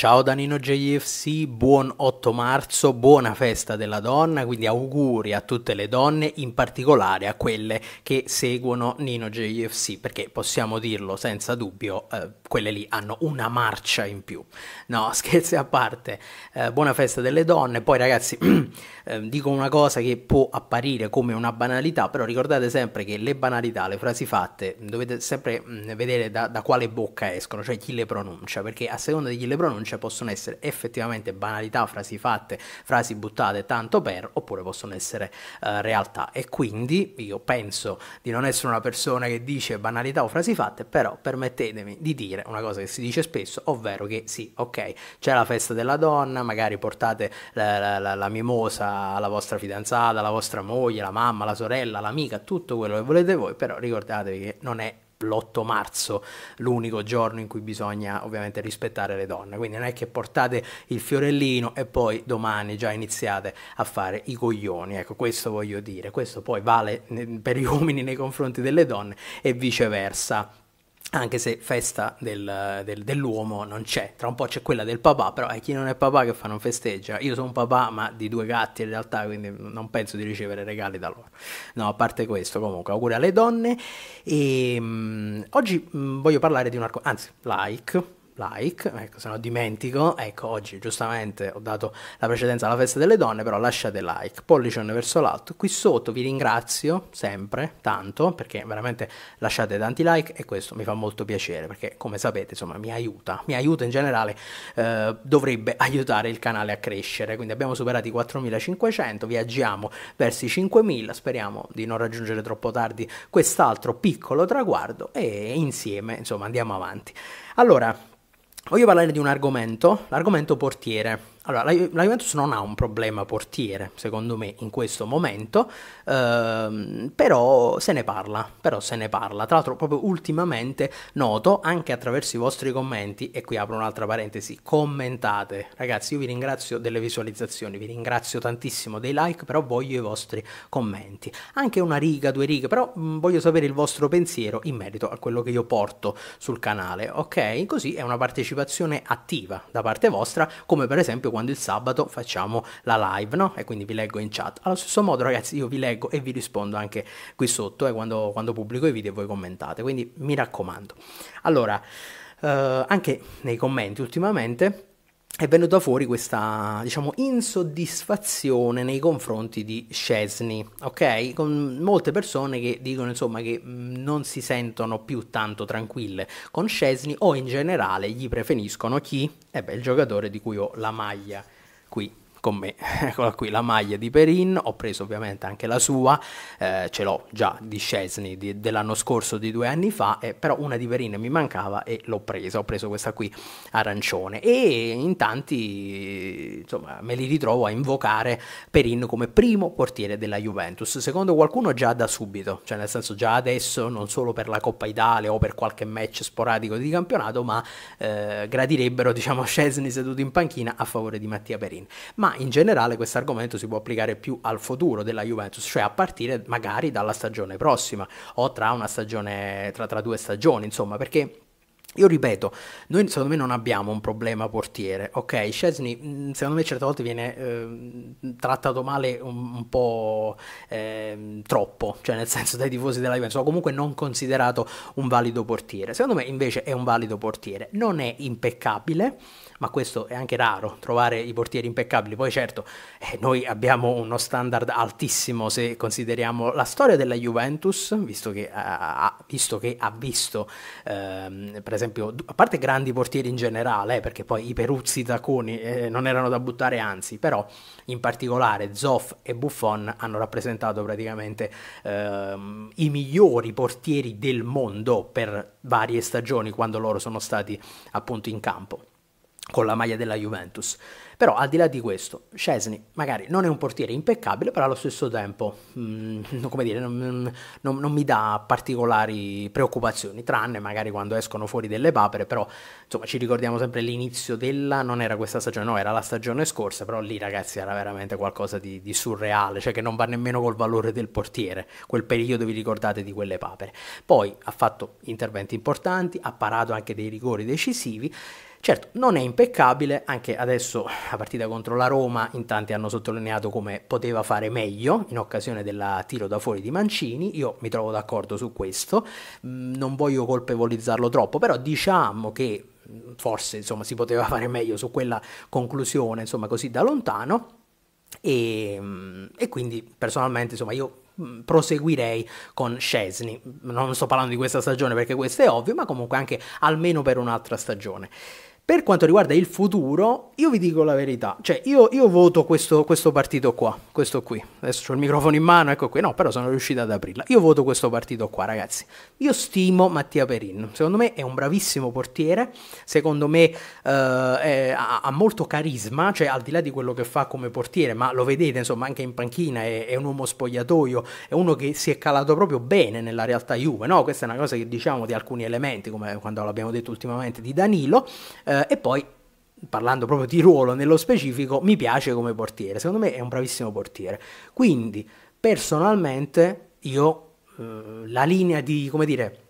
Ciao da Nino JFC, buon 8 marzo, buona festa della donna, quindi auguri a tutte le donne, in particolare a quelle che seguono Nino JFC, perché possiamo dirlo senza dubbio, eh, quelle lì hanno una marcia in più. No, scherzi a parte, eh, buona festa delle donne. Poi ragazzi, eh, dico una cosa che può apparire come una banalità, però ricordate sempre che le banalità, le frasi fatte, dovete sempre mh, mm, vedere da, da, quale bocca escono, cioè chi le pronuncia, perché a seconda di chi le pronuncia possono essere effettivamente banalità, frasi fatte, frasi buttate tanto per, oppure possono essere eh, realtà. E quindi io penso di non essere una persona che dice banalità o frasi fatte, però permettetemi di dire dire una cosa che si dice spesso, ovvero che sì, ok, c'è la festa della donna, magari portate la, la, la mimosa alla vostra fidanzata, alla vostra moglie, la mamma, la sorella, l'amica, tutto quello che volete voi, però ricordatevi che non è l'8 marzo, l'unico giorno in cui bisogna ovviamente rispettare le donne, quindi non è che portate il fiorellino e poi domani già iniziate a fare i coglioni, ecco questo voglio dire, questo poi vale per gli uomini nei confronti delle donne e viceversa anche se festa del, del, dell'uomo non c'è, tra un po' c'è quella del papà, però è eh, chi non è papà che fa non festeggia, io sono un papà ma di due gatti in realtà, quindi non penso di ricevere regali da loro, no, a parte questo comunque, auguri alle donne e ehm, mh, oggi mh, mm, voglio parlare di un argomento, anzi like, like, ecco, se no dimentico, ecco oggi giustamente ho dato la precedenza alla festa delle donne, però lasciate like, pollicione verso l'alto, qui sotto vi ringrazio sempre tanto perché veramente lasciate tanti like e questo mi fa molto piacere perché come sapete insomma mi aiuta, mi aiuta in generale, eh, dovrebbe aiutare il canale a crescere, quindi abbiamo superato i 4500, viaggiamo verso i 5000, speriamo di non raggiungere troppo tardi quest'altro piccolo traguardo e insieme insomma andiamo avanti. Allora, Voglio parlare di un argomento, l'argomento portiere. Allora, la, Juventus non ha un problema portiere, secondo me, in questo momento, ehm, però se ne parla, però se ne parla. Tra l'altro, proprio ultimamente noto, anche attraverso i vostri commenti, e qui apro un'altra parentesi, commentate. Ragazzi, io vi ringrazio delle visualizzazioni, vi ringrazio tantissimo dei like, però voglio i vostri commenti. Anche una riga, due righe, però mh, voglio sapere il vostro pensiero in merito a quello che io porto sul canale, ok? Così è una partecipazione attiva da parte vostra, come per esempio anche quando il sabato facciamo la live, no? E quindi vi leggo in chat. Allo stesso modo, ragazzi, io vi leggo e vi rispondo anche qui sotto eh, quando, quando pubblico i video e voi commentate. Quindi mi raccomando. Allora, eh, anche nei commenti ultimamente è venuta fuori questa diciamo insoddisfazione nei confronti di Scesni, ok? Con molte persone che dicono insomma che mm, non si sentono più tanto tranquille con Scesni o in generale gli preferiscono chi? E eh beh, il giocatore di cui ho la maglia qui con me, eccola qui la maglia di Perin, ho preso ovviamente anche la sua, eh, ce l'ho già di Scesni di, dell'anno scorso, di due anni fa, eh, però una di Perin mi mancava e l'ho presa, ho preso questa qui arancione e in tanti insomma me li ritrovo a invocare Perin come primo portiere della Juventus, secondo qualcuno già da subito, cioè nel senso già adesso non solo per la Coppa Italia o per qualche match sporadico di campionato, ma eh, gradirebbero diciamo Scesni seduto in panchina a favore di Mattia Perin. Ma in generale questo argomento si può applicare più al futuro della Juventus, cioè a partire magari dalla stagione prossima o tra, una stagione, tra, tra due stagioni, insomma, perché io ripeto, noi secondo me non abbiamo un problema portiere, ok? Scesni mm, secondo me certe volte viene eh, trattato male un, un po' eh, troppo, cioè nel senso dai tifosi della Juventus, o comunque non considerato un valido portiere. Secondo me invece è un valido portiere, non è impeccabile, ma questo è anche raro, trovare i portieri impeccabili. Poi certo, eh, noi abbiamo uno standard altissimo se consideriamo la storia della Juventus, visto che, ha, visto, che ha visto, ehm, per esempio, esempio, a parte grandi portieri in generale, eh, perché poi i Peruzzi, Zaconi eh, non erano da buttare, anzi, però in particolare Zoff e Buffon hanno rappresentato praticamente ehm, i migliori portieri del mondo per varie stagioni quando loro sono stati appunto in campo con la maglia della Juventus. Però al di là di questo, Scesni magari non è un portiere impeccabile, però allo stesso tempo, mh, mm, come dire, non, non, non, mi dà particolari preoccupazioni, tranne magari quando escono fuori delle papere, però insomma ci ricordiamo sempre l'inizio della, non era questa stagione, no, era la stagione scorsa, però lì ragazzi era veramente qualcosa di, di surreale, cioè che non va nemmeno col valore del portiere, quel periodo vi ricordate di quelle papere. Poi ha fatto interventi importanti, ha parato anche dei rigori decisivi, Certo, non è impeccabile, anche adesso la partita contro la Roma in tanti hanno sottolineato come poteva fare meglio in occasione del tiro da fuori di Mancini, io mi trovo d'accordo su questo, mm, non voglio colpevolizzarlo troppo, però diciamo che mm, forse insomma, si poteva fare meglio su quella conclusione, insomma così da lontano. E, mm, e quindi personalmente insomma io proseguirei con Scesni. Non sto parlando di questa stagione perché questo è ovvio, ma comunque anche almeno per un'altra stagione. Per quanto riguarda il futuro, io vi dico la verità, cioè io, io voto questo, questo, partito qua, questo qui, adesso ho il microfono in mano, ecco qui, no, però sono riuscito ad aprirla, io voto questo partito qua ragazzi, io stimo Mattia Perin, secondo me è un bravissimo portiere, secondo me eh, è, ha, ha, molto carisma, cioè al di là di quello che fa come portiere, ma lo vedete insomma anche in panchina, è, è un uomo spogliatoio, è uno che si è calato proprio bene nella realtà Juve, no? questa è una cosa che diciamo di alcuni elementi, come quando l'abbiamo detto ultimamente di Danilo, eh, eh, e poi, parlando proprio di ruolo nello specifico, mi piace come portiere. Secondo me è un bravissimo portiere. Quindi, personalmente, io eh, la linea di, come dire,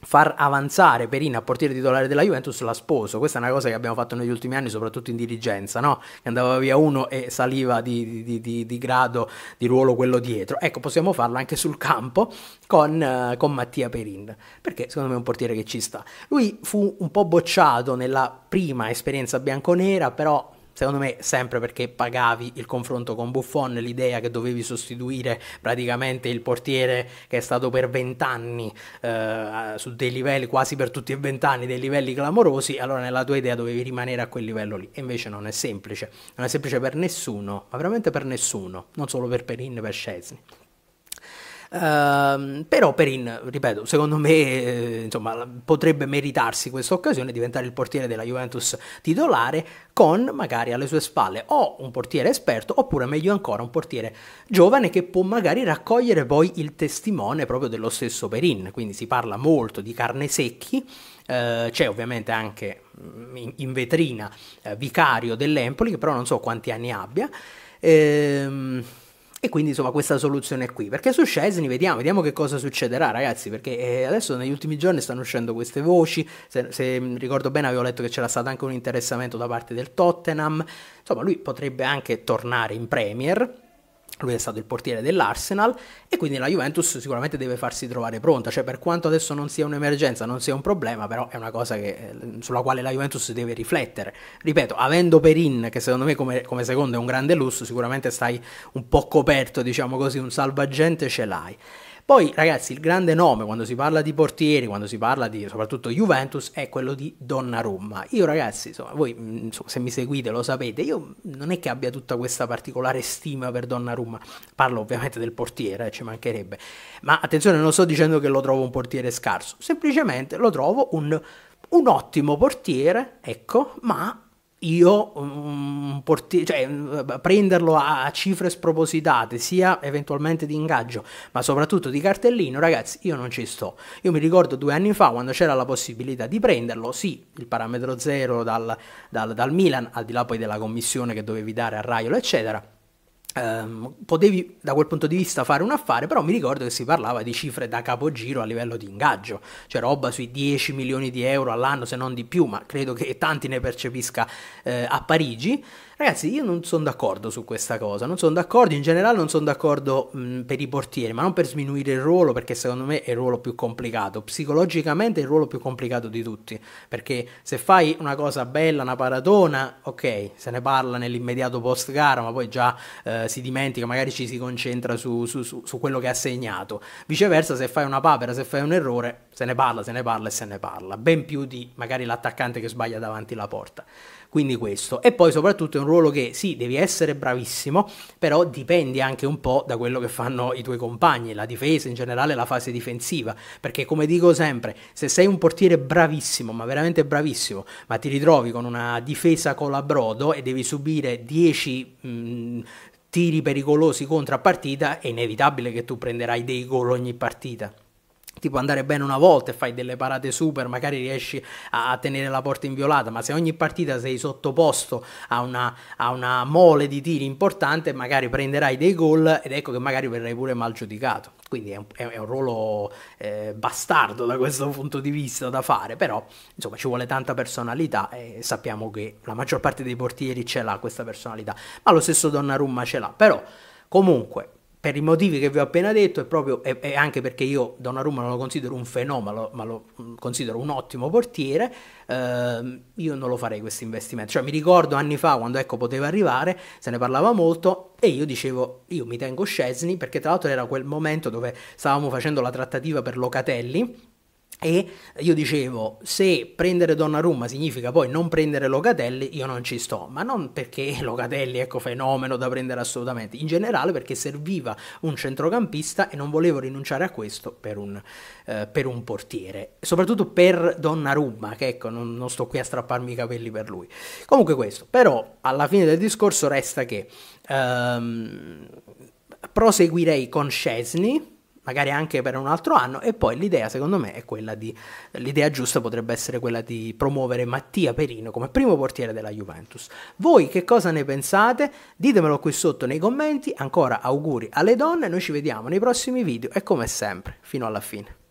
far avanzare Perin a portiere titolare della Juventus la sposo. Questa è una cosa che abbiamo fatto negli ultimi anni, soprattutto in dirigenza, no? Che andava via uno e saliva di, di, di, di, grado, di ruolo quello dietro. Ecco, possiamo farlo anche sul campo con, eh, con, Mattia Perin, perché secondo me è un portiere che ci sta. Lui fu un po' bocciato nella prima esperienza bianconera, però secondo me sempre perché pagavi il confronto con Buffon, l'idea che dovevi sostituire praticamente il portiere che è stato per vent'anni eh, su dei livelli, quasi per tutti e vent'anni, dei livelli clamorosi, allora nella tua idea dovevi rimanere a quel livello lì. E invece non è semplice, non è semplice per nessuno, ma veramente per nessuno, non solo per Perin, per Scesni. Ehm, però Perin, ripeto, secondo me eh, insomma, potrebbe meritarsi questa occasione diventare il portiere della Juventus titolare con magari alle sue spalle o un portiere esperto oppure meglio ancora un portiere giovane che può magari raccogliere poi il testimone proprio dello stesso Perin, quindi si parla molto di carne secchi, eh, c'è ovviamente anche mm, in, in vetrina eh, Vicario dell'Empoli che però non so quanti anni abbia. Ehm, e quindi insomma questa soluzione è qui, perché su Scesni vediamo, vediamo che cosa succederà ragazzi, perché eh, adesso negli ultimi giorni stanno uscendo queste voci, se, se ricordo bene avevo letto che c'era stato anche un interessamento da parte del Tottenham, insomma lui potrebbe anche tornare in Premier, lui è stato il portiere dell'Arsenal e quindi la Juventus sicuramente deve farsi trovare pronta, cioè per quanto adesso non sia un'emergenza, non sia un problema, però è una cosa che, eh, sulla quale la Juventus deve riflettere. Ripeto, avendo Perin, che secondo me come, come, secondo è un grande lusso, sicuramente stai un po' coperto, diciamo così, un salvagente ce l'hai. Poi, ragazzi, il grande nome quando si parla di portieri, quando si parla di soprattutto Juventus, è quello di Donnarumma. Io, ragazzi, insomma, voi mm, insomma, se mi seguite lo sapete, io non è che abbia tutta questa particolare stima per Donnarumma. Parlo ovviamente del portiere, eh, ci mancherebbe. Ma attenzione, non sto dicendo che lo trovo un portiere scarso, semplicemente lo trovo un, un ottimo portiere, ecco, ma io um, porti- cioè, mm, prenderlo a cifre spropositate, sia eventualmente di ingaggio, ma soprattutto di cartellino, ragazzi, io non ci sto. Io mi ricordo due anni fa quando c'era la possibilità di prenderlo, sì, il parametro zero dal, dal, dal Milan, al di là poi della commissione che dovevi dare a Raiolo, eccetera Um, potevi da quel punto di vista fare un affare, però mi ricordo che si parlava di cifre da capogiro a livello di ingaggio, cioè roba sui 10 milioni di euro all'anno se non di più, ma credo che tanti ne percepisca eh, a Parigi. Ragazzi, io non sono d'accordo su questa cosa, non sono d'accordo, in generale non sono d'accordo mh, mm, per i portieri, ma non per sminuire il ruolo, perché secondo me è il ruolo più complicato, psicologicamente è il ruolo più complicato di tutti, perché se fai una cosa bella, una paratona, ok, se ne parla nell'immediato post gara, ma poi già... Eh, si dimentica, magari ci si concentra su, su, su, su quello che ha segnato. Viceversa, se fai una papera, se fai un errore, se ne parla, se ne parla e se ne parla, ben più di magari l'attaccante che sbaglia davanti la porta. Quindi questo. E poi soprattutto è un ruolo che sì, devi essere bravissimo, però dipendi anche un po' da quello che fanno i tuoi compagni, la difesa in generale, la fase difensiva. Perché come dico sempre, se sei un portiere bravissimo, ma veramente bravissimo, ma ti ritrovi con una difesa colabrodo e devi subire 10 tiri pericolosi contro a partita, è inevitabile che tu prenderai dei gol ogni partita tipo andare bene una volta e fai delle parate super, magari riesci a, tenere la porta inviolata, ma se ogni partita sei sottoposto a una, a una mole di tiri importante, magari prenderai dei gol ed ecco che magari verrai pure mal giudicato. Quindi è un, è un ruolo eh, bastardo da questo punto di vista da fare, però insomma ci vuole tanta personalità e sappiamo che la maggior parte dei portieri ce l'ha questa personalità, ma lo stesso Donnarumma ce l'ha, però comunque per i motivi che vi ho appena detto e, proprio, e, e anche perché io Donnarumma non lo considero un fenomeno, ma lo mm, considero un ottimo portiere, eh, io non lo farei questo investimento. Cioè mi ricordo anni fa quando ecco poteva arrivare, se ne parlava molto e io dicevo io mi tengo Scesni perché tra l'altro era quel momento dove stavamo facendo la trattativa per Locatelli e io dicevo, se prendere Donnarumma significa poi non prendere Locatelli, io non ci sto, ma non perché Locatelli ecco fenomeno da prendere assolutamente, in generale perché serviva un centrocampista e non volevo rinunciare a questo per un, eh, per un portiere, soprattutto per Donnarumma, che ecco non, non sto qui a strapparmi i capelli per lui. Comunque questo, però alla fine del discorso resta che ehm, proseguirei con Scesni magari anche per un altro anno e poi l'idea secondo me è quella di l'idea giusta potrebbe essere quella di promuovere Mattia Perino come primo portiere della Juventus. Voi che cosa ne pensate? Ditemelo qui sotto nei commenti. Ancora auguri alle donne, noi ci vediamo nei prossimi video e come sempre fino alla fine.